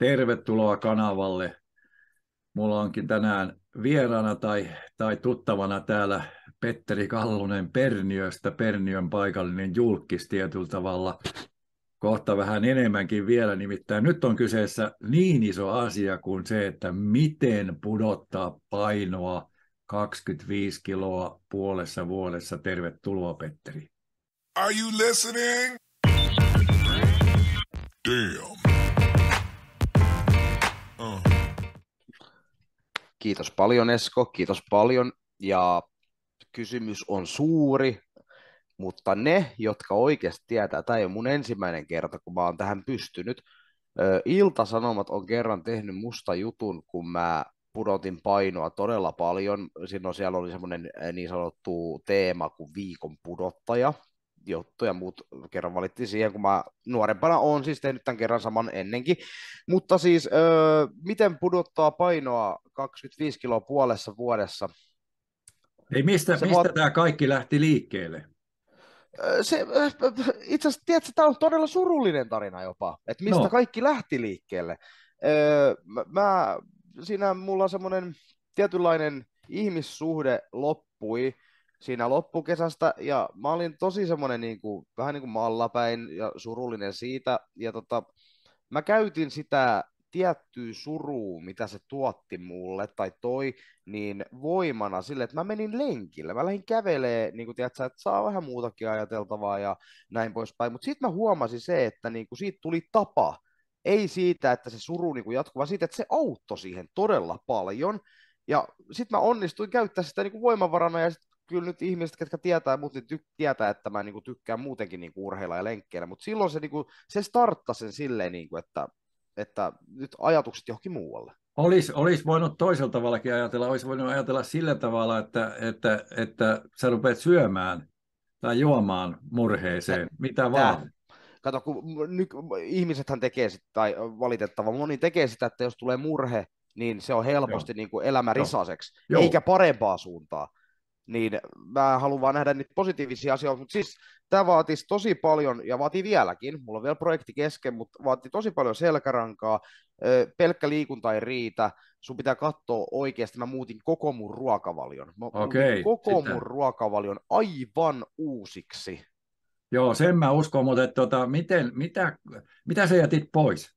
Tervetuloa kanavalle. Mulla onkin tänään vieraana tai, tai tuttavana täällä Petteri Kallunen Perniöstä, Perniön paikallinen julkis tietyllä tavalla. Kohta vähän enemmänkin vielä, nimittäin nyt on kyseessä niin iso asia kuin se, että miten pudottaa painoa 25 kiloa puolessa vuodessa. Tervetuloa Petteri. Are you listening? Damn. Kiitos paljon Esko, kiitos paljon. Ja kysymys on suuri, mutta ne, jotka oikeasti tietää, tämä ei ole mun ensimmäinen kerta, kun mä oon tähän pystynyt. Iltasanomat on kerran tehnyt musta jutun, kun mä pudotin painoa todella paljon. Silloin siellä oli semmoinen niin sanottu teema kuin viikon pudottaja, ja muut kerran valittiin siihen, kun mä nuorempana olen siis tehnyt tämän kerran saman ennenkin. Mutta siis, öö, miten pudottaa painoa 25 kiloa puolessa vuodessa? Ei, mistä, mistä vaat... tämä kaikki lähti liikkeelle? Se, itse asiassa, tiedätkö, tämä on todella surullinen tarina jopa, että mistä no. kaikki lähti liikkeelle. Öö, mä, mä, siinä mulla on semmoinen tietynlainen ihmissuhde loppui, siinä loppukesästä ja mä olin tosi semmoinen niin kuin, vähän niin kuin mallapäin ja surullinen siitä ja tota, mä käytin sitä tiettyä surua, mitä se tuotti mulle tai toi, niin voimana sille, että mä menin lenkille. Mä lähdin kävelee, niin kuin tiedät, että saa vähän muutakin ajateltavaa ja näin poispäin. Mutta sitten mä huomasin se, että niin kuin siitä tuli tapa. Ei siitä, että se suru niin kuin jatkuva, siitä, että se auttoi siihen todella paljon. Ja sitten mä onnistuin käyttää sitä niin kuin voimavarana ja sit kyllä nyt ihmiset, ketkä tietää mut, niin tyk- tietää, että mä niinku tykkään muutenkin niinku urheilla ja lenkkeillä, mutta silloin se, niinku, se starttasi sen silleen, niinku, että, että nyt ajatukset johonkin muualle. Olisi, olis voinut toisella tavallakin ajatella, olisi voinut ajatella sillä tavalla, että, että, että sä rupeat syömään tai juomaan murheeseen, Tää. mitä vaan. Kato, kun ny- ihmisethän tekee sitä, tai valitettava moni tekee sitä, että jos tulee murhe, niin se on helposti niin kuin elämä risaseksi, Joo. eikä parempaa suuntaa niin mä haluan vaan nähdä niitä positiivisia asioita, mutta siis tämä vaatisi tosi paljon, ja vaatii vieläkin, mulla on vielä projekti kesken, mutta vaatii tosi paljon selkärankaa, pelkkä liikunta ei riitä, sun pitää katsoa oikeasti, mä muutin koko mun ruokavalion, mä okay, koko sitten. mun ruokavalion aivan uusiksi. Joo, sen mä uskon, mutta että, tota, miten, mitä, mitä sä jätit pois?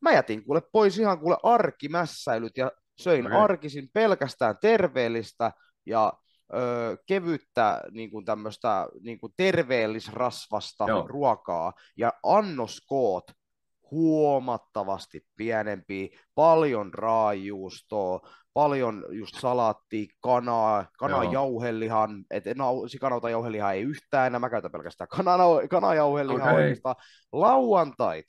Mä jätin kuule pois ihan kuule arkimässäilyt ja söin okay. arkisin pelkästään terveellistä – ja ö, kevyttä niin kuin tämmöistä niin kuin terveellisrasvasta Joo. ruokaa ja annoskoot huomattavasti pienempi, paljon raajuustoa, paljon just salaattia, kanaa, kanajauhelihan, että en sikanauta jauhelihaa ei yhtään enää, mä käytän pelkästään kana, kanajauhelihaa okay. oikeastaan. Lauantait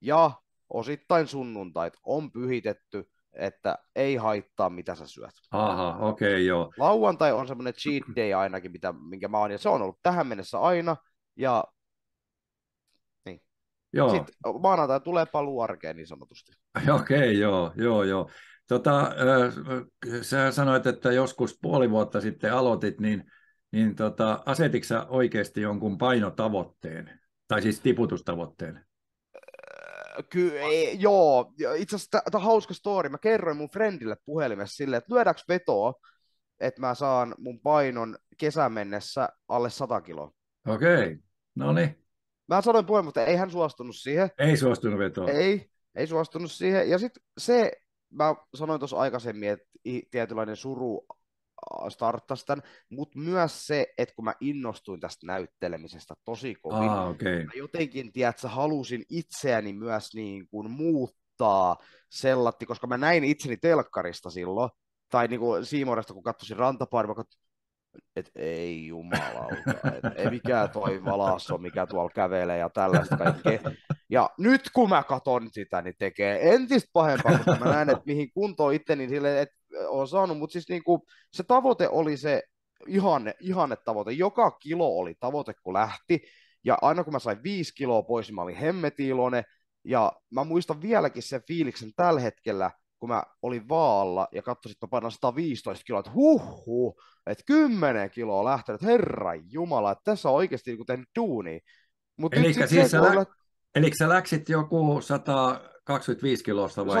ja osittain sunnuntait on pyhitetty että ei haittaa, mitä sä syöt. Aha, okei, okay, joo. Lauantai on semmoinen cheat day ainakin, mitä, minkä mä oon, ja se on ollut tähän mennessä aina, ja niin. Joo. Sitten maanantai tulee paluu arkeen niin sanotusti. Okei, okay, joo, joo, joo. Tota, äh, sä sanoit, että joskus puoli vuotta sitten aloitit, niin, niin tota, asetitko sä oikeasti jonkun painotavoitteen? Tai siis tiputustavoitteen? Kyllä, ei, joo. Itse asiassa tämä on hauska story. Mä kerroin mun friendille puhelimessa silleen, että lyödäks vetoa, että mä saan mun painon kesän mennessä alle 100 kiloa. Okei, okay. no niin. Mä sanoin puheen, mutta ei hän suostunut siihen. Ei suostunut vetoa. Ei, ei suostunut siihen. Ja sitten se, mä sanoin tuossa aikaisemmin, että tietynlainen suru starttasi tämän, mutta myös se, että kun mä innostuin tästä näyttelemisestä tosi kovin, ah, okay. mä jotenkin, tiedätkö, halusin itseäni myös niin kuin muuttaa sellatti, koska mä näin itseni telkkarista silloin, tai niin kuin Siimoresta, kun katsoin rantapaari, että ei jumalauta, et ei mikään toi on, mikä tuolla kävelee ja tällaista kaikkea. Ja nyt kun mä katon sitä, niin tekee entistä pahempaa, kun mä näen, että mihin kuntoon itse, niin silleen, että on saanut, mutta siis niinku, se tavoite oli se ihanne, ihanne tavoite. Joka kilo oli tavoite, kun lähti. Ja aina kun mä sain viisi kiloa pois, mä olin hemmetiilone. Ja mä muistan vieläkin sen fiiliksen tällä hetkellä, kun mä olin vaalla ja katsoin, että mä painan 115 kiloa, että huhhuh, että 10 kiloa lähtenyt, herra jumala, että tässä on oikeasti niin tehnyt duuni. Eli siis sä, lä- lä- sä läksit joku 100, 25 kilosta vai? 124-125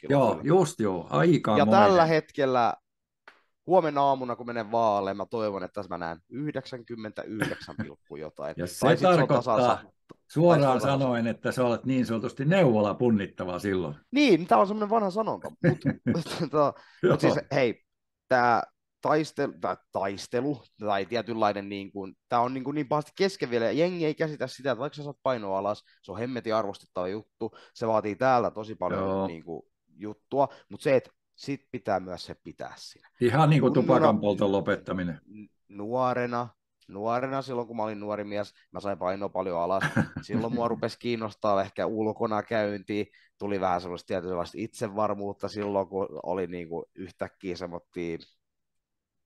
kiloa. Joo, just joo, aika Ja monen. tällä hetkellä huomenna aamuna, kun menen vaaleen, mä toivon, että mä näen 99, jotain. ja se tai tarkoittaa se suoraan tasa. sanoen, että sä olet niin sanotusti neuvola punnittava silloin. Niin, tämä on semmoinen vanha sanonta. Mutta tota, mut siis hei, tämä taistelu, tai, taistelu, tai tietynlainen, niin kuin, tämä on niin, kuin niin pahasti kesken vielä, ja jengi ei käsitä sitä, että vaikka sä saat painoa alas, se on hemmetin arvostettava juttu, se vaatii täällä tosi paljon niin kuin, juttua, mutta se, että sit pitää myös se pitää siinä. Ihan niin kuin tupakan polton lopettaminen. Nuorena, nuorena, silloin kun mä olin nuori mies, mä sain painoa paljon alas. Silloin mua rupesi kiinnostaa ehkä ulkona käynti, tuli vähän sellaista tietynlaista itsevarmuutta silloin, kun oli niin kuin yhtäkkiä semmoittia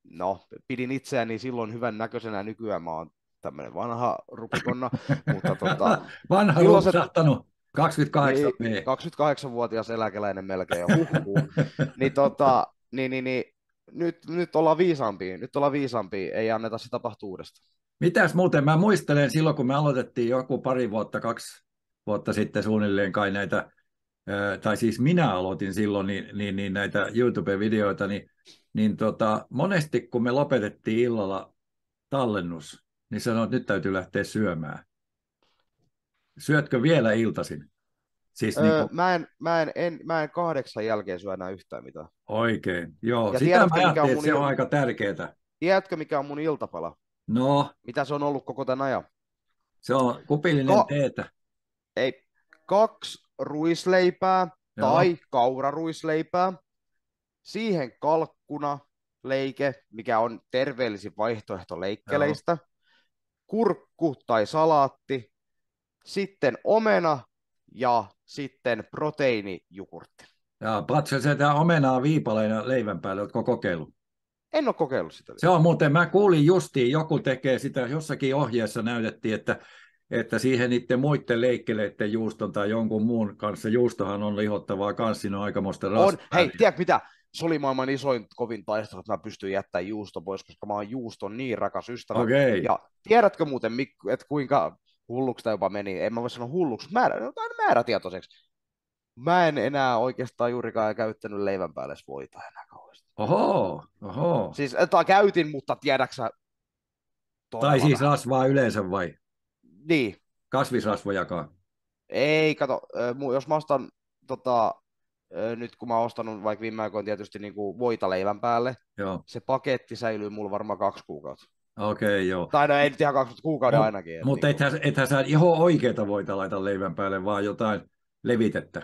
no, pidin itseäni silloin hyvän näköisenä, nykyään mä oon tämmöinen vanha rupikonna, mutta tota, vanha iloiset... ruksahtanut. 28, 28-vuotias eläkeläinen melkein jo niin, tota, niin, niin, niin, nyt, nyt ollaan viisaampia, nyt ollaan viisaampia, ei anneta se tapahtua uudestaan. Mitäs muuten, mä muistelen silloin, kun me aloitettiin joku pari vuotta, kaksi vuotta sitten suunnilleen kai näitä, tai siis minä aloitin silloin niin, niin, niin näitä YouTube-videoita, niin niin tota, monesti kun me lopetettiin illalla tallennus, niin sanoin, että nyt täytyy lähteä syömään. Syötkö vielä iltasin? Siis öö, niin kuin... mä, en, mä, en, en, mä en kahdeksan jälkeen syö enää yhtään mitään. Oikein, joo. Ja Sitä tiedätkö, mä mikä on mun se on il... aika tärkeää. Tiedätkö, mikä on mun iltapala? No? Mitä se on ollut koko tämän ajan? Se on kupillinen Ka- teetä. Ei, kaksi ruisleipää joo. tai kauraruisleipää Siihen kalkkuna leike, mikä on terveellisin vaihtoehto leikkeleistä. Joo. Kurkku tai salaatti. Sitten omena ja sitten proteiinijukurtti. Ja Patsel, se tämä omenaa viipaleina leivän päälle, oletko kokeillut? En ole kokeillut sitä. Se on muuten, mä kuulin justiin, joku tekee sitä, jossakin ohjeessa näytettiin, että, että siihen niiden muiden leikkeleiden juuston tai jonkun muun kanssa, juustohan on lihottavaa kanssa, siinä on aikamoista rasvaa. hei, tiedätkö mitä, se oli maailman isoin kovin taistelu, että mä pystyin jättämään juusto pois, koska mä oon juuston niin rakas ystävä. Okay. Ja tiedätkö muuten, että kuinka hulluksi tämä jopa meni? En mä voi sanoa hulluksi, määrä, no, määrätietoiseksi. Mä en enää oikeastaan juurikaan käyttänyt leivän päälle voita enää kauheasti. Oho, oho. Siis että käytin, mutta tiedäksä... Tai siis rasvaa yleensä vai? Niin. Kasvisrasvojakaan. Ei, kato, jos mä ostan tota, nyt kun mä oon ostanut vaikka viime aikoina tietysti niin kuin leivän päälle, joo. se paketti säilyy mulla varmaan kaksi kuukautta. Okei, okay, joo. Tai no ei nyt ihan kaksi kuukautta ainakin. mutta niin ethän, ethän sä ihan oikeita voita laita leivän päälle, vaan jotain levitettä.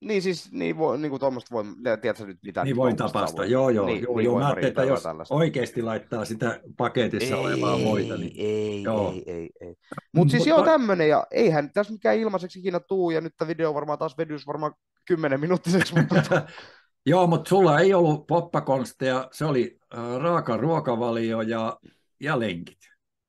Niin siis, niin, voi, niin kuin tuommoista voi, tiedätkö nyt mitä. Niin niinku voi tapasta, voi. joo joo. Niin, joo, niin joo mä ajattelin, että jos tällaista. oikeasti laittaa sitä paketissa ei, olevaa voita, niin... Ei, joo. ei, ei, ei. Mutta siis joo tämmöinen, ja eihän tässä mikään ilmaiseksi ikinä tuu, ja nyt tämä video varmaan taas vedyys varmaan kymmenen minuuttiseksi. Mutta... joo, mutta sulla ei ollut poppakonsteja, se oli raaka ruokavalio ja, ja lenkit.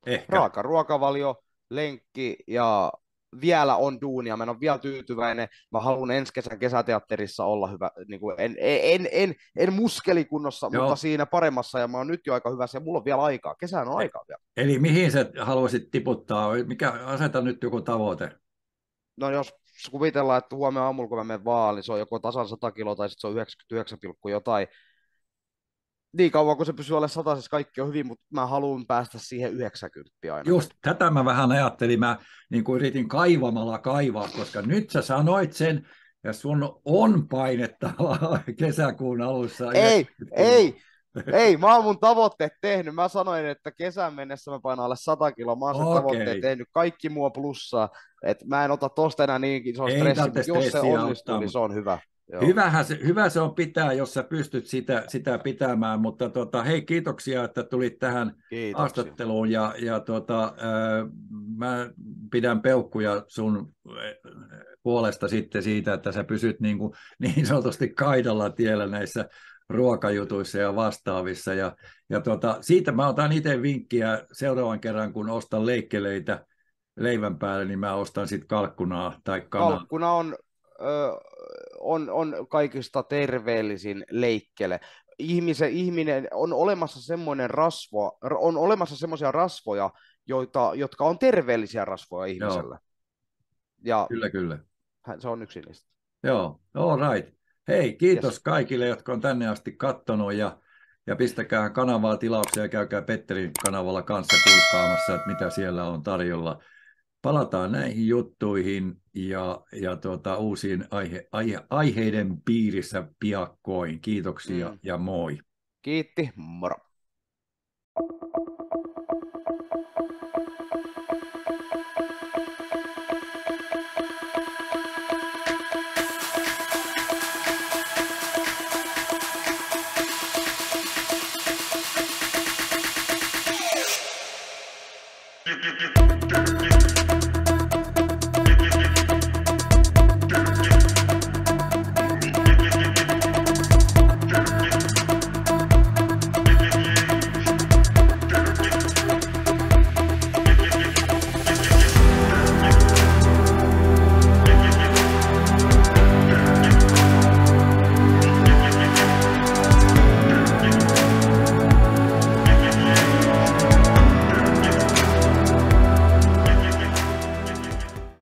Ehkä. Raaka ruokavalio, lenkki ja vielä on duunia, mä en ole vielä tyytyväinen, mä haluan ensi kesän kesäteatterissa olla hyvä, niin kuin en, en, en, en muskelikunnossa, Joo. mutta siinä paremmassa, ja mä oon nyt jo aika hyvässä, ja mulla on vielä aikaa, kesään on aikaa vielä. Eli mihin sä haluaisit tiputtaa, mikä, aseta nyt joku tavoite? No jos kuvitellaan, että huomenna aamulla kun mä menen niin se on joko tasan 100 kiloa tai sitten se on 99, jotain, niin kauan kun se pysyy alle sataisessa, kaikki on hyvin, mutta mä haluan päästä siihen 90 aina. Just tätä mä vähän ajattelin, mä niin kuin yritin kaivamalla kaivaa, koska nyt sä sanoit sen, ja sun on painettava kesäkuun alussa. Ei, ei, ei, mä oon mun tavoitteet tehnyt. Mä sanoin, että kesän mennessä mä painan alle 100 kiloa. Mä oon sen okay. tavoitteet tehnyt. Kaikki mua plussaa. Et mä en ota tosta enää niin iso stressi, mutta jos se onnistuu, niin se on hyvä. Hyvähän se, hyvä se on pitää, jos sä pystyt sitä, sitä pitämään, mutta tota, hei kiitoksia, että tulit tähän kiitoksia. haastatteluun ja, ja tota, äh, mä pidän peukkuja sun puolesta sitten siitä, että sä pysyt niin, kuin, niin sanotusti kaidalla tiellä näissä ruokajutuissa ja vastaavissa ja, ja tota, siitä mä otan itse vinkkiä seuraavan kerran, kun ostan leikkeleitä leivän päälle, niin mä ostan sitten kalkkunaa tai kanaa. Kalkkuna on... Ö on, on kaikista terveellisin leikkele. Ihmisen, ihminen on olemassa semmoinen rasvo, on olemassa semmoisia rasvoja, joita, jotka on terveellisiä rasvoja ihmiselle. Ja kyllä, kyllä. Hän, se on yksi niistä. Joo, all right. Hei, kiitos yes. kaikille, jotka on tänne asti kattonut ja, ja pistäkää kanavaa tilauksia ja käykää Petterin kanavalla kanssa kulkaamassa, että mitä siellä on tarjolla palataan näihin juttuihin ja, ja tuota, uusiin aihe, aihe, aiheiden piirissä piakkoin. Kiitoksia mm. ja moi. Kiitti, moro.